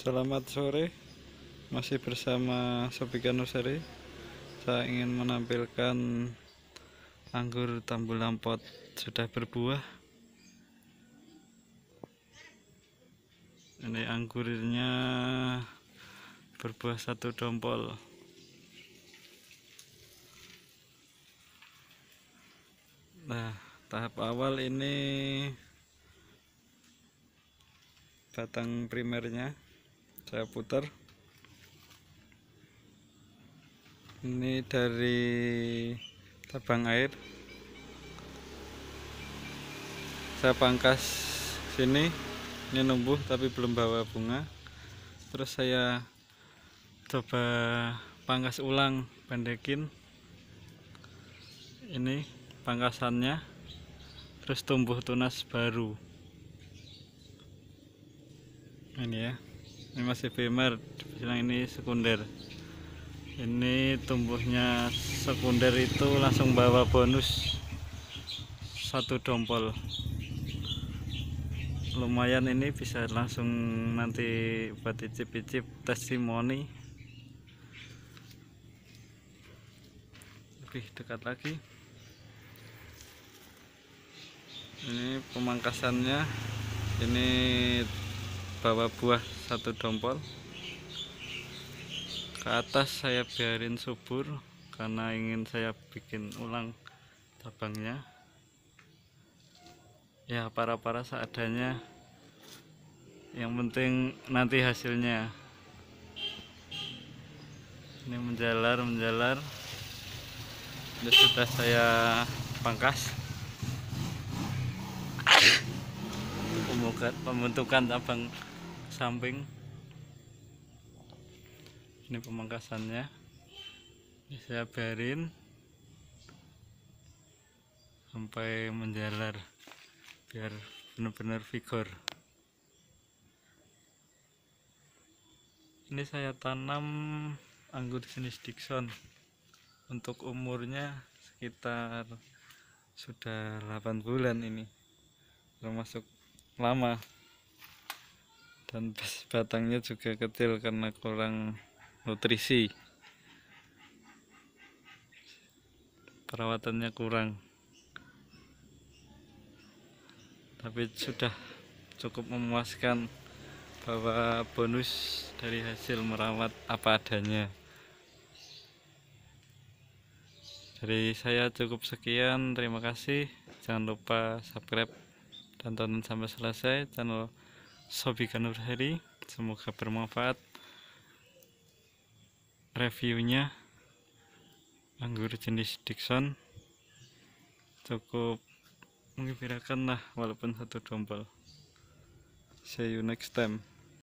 Selamat sore, masih bersama Sobika Nursery. Saya ingin menampilkan anggur tambulan lampot sudah berbuah. Ini anggurnya berbuah satu dompol. Nah, tahap awal ini batang primernya saya putar ini dari tabang air saya pangkas sini ini numbuh tapi belum bawa bunga terus saya coba pangkas ulang pendekin ini pangkasannya terus tumbuh tunas baru ini ya ini masih primer yang ini sekunder ini tumbuhnya sekunder itu langsung bawa bonus satu dompol lumayan ini bisa langsung nanti buat icip-icip testimoni lebih dekat lagi ini pemangkasannya ini bawa buah satu dompol ke atas saya biarin subur karena ingin saya bikin ulang cabangnya ya para-para seadanya yang penting nanti hasilnya ini menjalar menjalar ini sudah saya pangkas pembentukan cabang samping ini pemangkasannya saya biarin sampai menjalar biar benar-benar vigor ini saya tanam anggur jenis Dixon untuk umurnya sekitar sudah 8 bulan ini termasuk lama dan batangnya juga kecil karena kurang nutrisi perawatannya kurang tapi sudah cukup memuaskan bahwa bonus dari hasil merawat apa adanya dari saya cukup sekian terima kasih jangan lupa subscribe dan tonton sampai selesai channel Kanur Hari semoga bermanfaat reviewnya anggur jenis Dixon cukup mengembirakan lah walaupun satu dompel see you next time